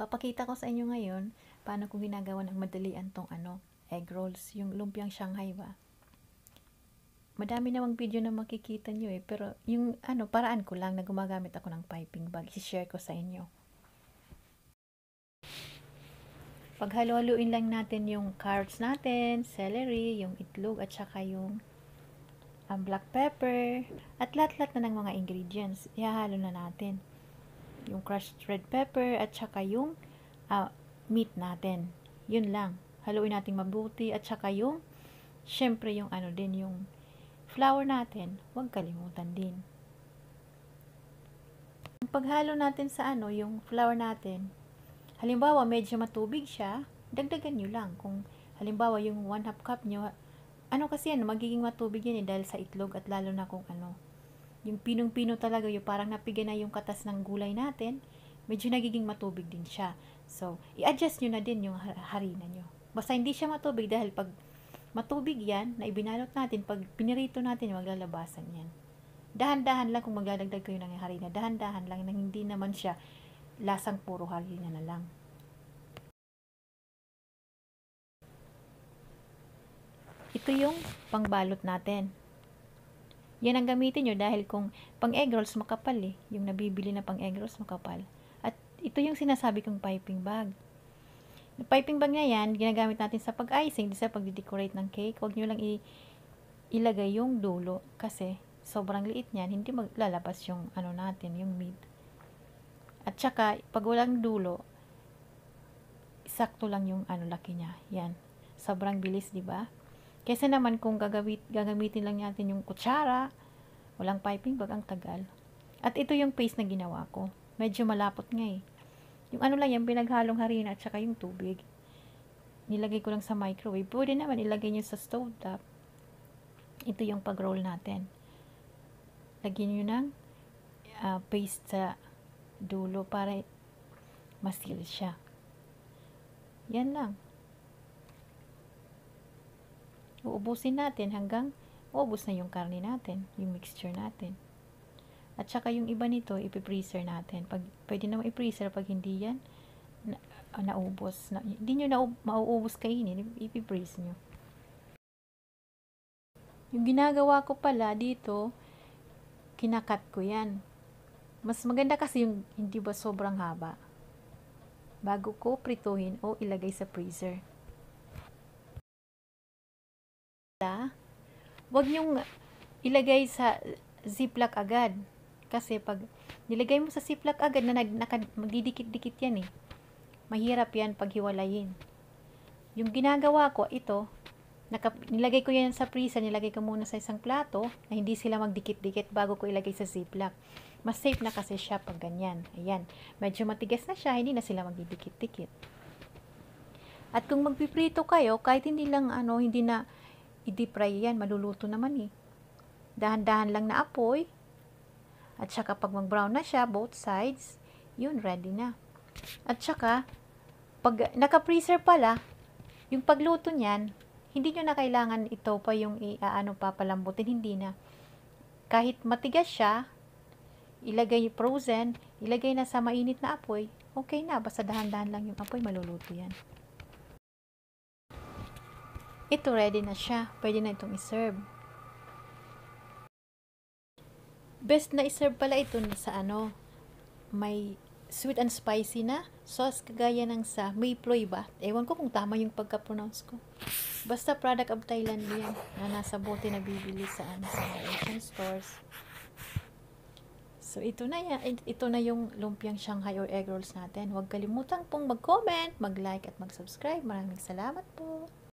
Papakita ko sa inyo ngayon paano ko ginagawa ng madalian tong ano, egg rolls, yung lumpiang Shanghai ba. Madami namang video na makikita nyo eh, pero yung ano, paraan ko lang na gumagamit ako ng piping bag, share ko sa inyo. Paghaluhaluin lang natin yung carrots natin, celery, yung itlog, at saka yung ang um, black pepper, at lahat-lahat na ng mga ingredients, ihahalo na natin yung crushed red pepper at saka yung uh, meat natin. Yun lang. Haluin natin mabuti at saka yung syempre yung ano din yung flour natin, huwag kalimutan din. Yung paghalo natin sa ano, yung flour natin, halimbawa medyo matubig siya, dagdagan niyo lang. Kung halimbawa yung 1 half cup niyo ano kasi yan, magiging matubig yan eh, dahil sa itlog at lalo na kung ano, yung pinong-pino talaga, yung parang napigyan na yung katas ng gulay natin, medyo nagiging matubig din siya. So, i-adjust nyo na din yung harina nyo. Basta hindi siya matubig dahil pag matubig yan, na ibinalot natin, pag pinirito natin, maglalabasan yan. Dahan-dahan lang kung maglalagdag kayo ng harina. Dahan-dahan lang nang hindi naman siya lasang puro harina na lang. Ito yung pangbalot natin. Yan ang gamitin nyo dahil kung pang egg rolls makapal eh. Yung nabibili na pang egg rolls makapal. At ito yung sinasabi kong piping bag. Yung piping bag na yan, ginagamit natin sa pag-icing, sa pag-decorate ng cake. Huwag nyo lang i- ilagay yung dulo kasi sobrang liit niyan, hindi maglalabas yung ano natin, yung meat. At saka, pag walang dulo, sakto lang yung ano laki niya. Yan. Sobrang bilis, di ba? Kaysa naman kung gagawit, gagamitin lang natin yung kutsara, walang piping bag, ang tagal. At ito yung paste na ginawa ko. Medyo malapot nga eh. Yung ano lang yung pinaghalong harina at saka yung tubig. Nilagay ko lang sa microwave. Pwede naman ilagay nyo sa stovetop. Ito yung pag-roll natin. Lagyan nyo ng uh, paste sa dulo para masil siya. Yan lang. Uubusin natin hanggang uubos na yung karne natin, yung mixture natin. At saka yung iba nito, ipipreaser natin. Pag, pwede naman i-freezer pag hindi yan na, ah, naubos. Na, hindi nyo na, mauubos kainin, ipipres nyo. Yung ginagawa ko pala dito, kinakat ko yan. Mas maganda kasi yung hindi ba sobrang haba. Bago ko prituhin o ilagay sa freezer. wag niyong ilagay sa ziplock agad. Kasi pag nilagay mo sa ziplock agad na nag, magdidikit-dikit yan eh. Mahirap yan paghiwalayin. Yung ginagawa ko, ito, naka, nilagay ko yan sa prisa, nilagay ko muna sa isang plato na hindi sila magdikit-dikit bago ko ilagay sa ziplock. Mas safe na kasi siya pag ganyan. Ayan, medyo matigas na siya, hindi na sila magdidikit-dikit. At kung magpiprito kayo, kahit hindi lang ano, hindi na i-deep fry yan, maluluto naman eh. Dahan-dahan lang na apoy. At saka pag mag-brown na siya, both sides, yun, ready na. At saka, pag naka-freezer pala, yung pagluto niyan, hindi nyo na kailangan ito pa yung iaano pa palambutin, hindi na. Kahit matigas siya, ilagay frozen, ilagay na sa mainit na apoy, okay na, basta dahan-dahan lang yung apoy, maluluto yan. Ito ready na siya. Pwede na itong iserve. Best na iserve pala ito sa ano, may sweet and spicy na sauce kagaya ng sa may ploy ba? Ewan ko kung tama yung pagka-pronounce ko. Basta product of Thailand yan na nasa bote na bibili sa ano sa Asian stores. So, ito na, yan. ito na yung lumpiang Shanghai or egg rolls natin. Huwag kalimutang pong mag-comment, mag-like at mag-subscribe. Maraming salamat po.